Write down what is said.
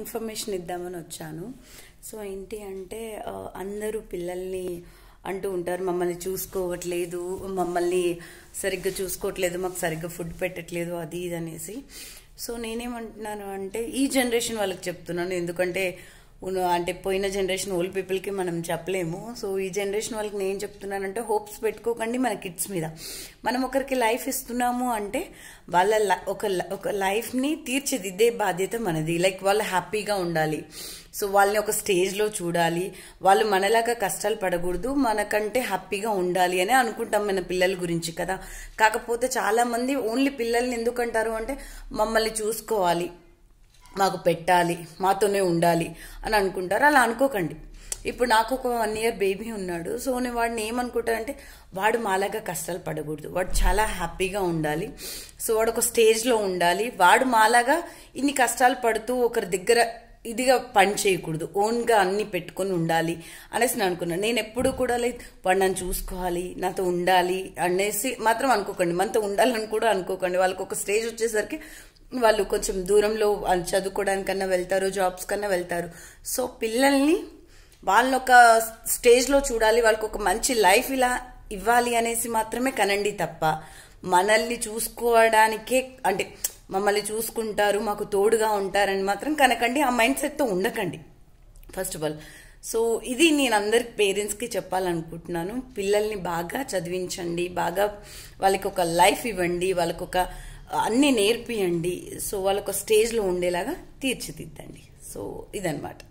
information ఇద్దామని వచ్చాను so ఏంటి అంటే అందరూ పిల్లల్ని అంటూ ఉంటారు మమ్మల్ని చూసుకోవట్లేదు మమ్మల్ని సరిగ్గా చూసుకోవట్లేదు మాకు సరిగ్గా ఫుడ్ పెట్టట్లేదు అది ఇది అనేసి సో నేనేమంటున్నాను అంటే ఈ జనరేషన్ వాళ్ళకి చెప్తున్నాను ఎందుకంటే అంటే పోయిన జనరేషన్ ఓల్డ్ పీపుల్కి మనం చెప్పలేము సో ఈ జనరేషన్ వాళ్ళకి నేను చెప్తున్నానంటే హోప్స్ పెట్టుకోకండి మన కిడ్స్ మీద మనం ఒకరికి లైఫ్ ఇస్తున్నాము అంటే వాళ్ళ ఒక ఒక లైఫ్ని తీర్చిదిద్దే బాధ్యత మనది లైక్ వాళ్ళు హ్యాపీగా ఉండాలి సో వాళ్ళని ఒక స్టేజ్లో చూడాలి వాళ్ళు మనలాగా కష్టాలు పడకూడదు మనకంటే హ్యాపీగా ఉండాలి అని అనుకుంటాం మన పిల్లల గురించి కదా కాకపోతే చాలామంది ఓన్లీ పిల్లల్ని ఎందుకంటారు అంటే మమ్మల్ని చూసుకోవాలి మాకు పెట్టాలి మాతోనే ఉండాలి అని అనుకుంటారు అలా అనుకోకండి ఇప్పుడు నాకు ఒక వన్ ఇయర్ బేబీ ఉన్నాడు సో నేను వాడిని ఏమనుకుంటానంటే వాడు మాలాగా కష్టాలు పడకూడదు వాడు చాలా హ్యాపీగా ఉండాలి సో వాడు ఒక స్టేజ్లో ఉండాలి వాడు మాలాగా ఇన్ని కష్టాలు పడుతూ ఒకరి దగ్గర ఇదిగా పని చేయకూడదు ఓన్గా అన్ని పెట్టుకొని ఉండాలి అనేసి నేను అనుకున్నాను నేను ఎప్పుడు కూడా లేదు వాడు నన్ను చూసుకోవాలి నాతో ఉండాలి అనేసి మాత్రం అనుకోకండి మనతో ఉండాలని కూడా అనుకోకండి వాళ్ళకి ఒక స్టేజ్ వచ్చేసరికి వాళ్ళు కొంచెం దూరంలో చదువుకోవడానికన్నా వెళ్తారు జాబ్స్ కన్నా వెళ్తారు సో పిల్లల్ని వాళ్ళని ఒక స్టేజ్లో చూడాలి వాళ్ళకి ఒక మంచి లైఫ్ ఇలా ఇవ్వాలి అనేసి మాత్రమే కనండి తప్ప మనల్ని చూసుకోవడానికే అంటే మమ్మల్ని చూసుకుంటారు మాకు తోడుగా ఉంటారని మాత్రం కనకండి ఆ మైండ్ సెట్తో ఉండకండి ఫస్ట్ ఆఫ్ ఆల్ సో ఇది నేను అందరి పేరెంట్స్కి చెప్పాలనుకుంటున్నాను పిల్లల్ని బాగా చదివించండి బాగా వాళ్ళకి ఒక లైఫ్ ఇవ్వండి వాళ్ళకు ఒక అన్నీ నేర్పియండి సో వాళ్ళకు స్టేజ్లో ఉండేలాగా తీర్చిదిద్దండి సో ఇదనమాట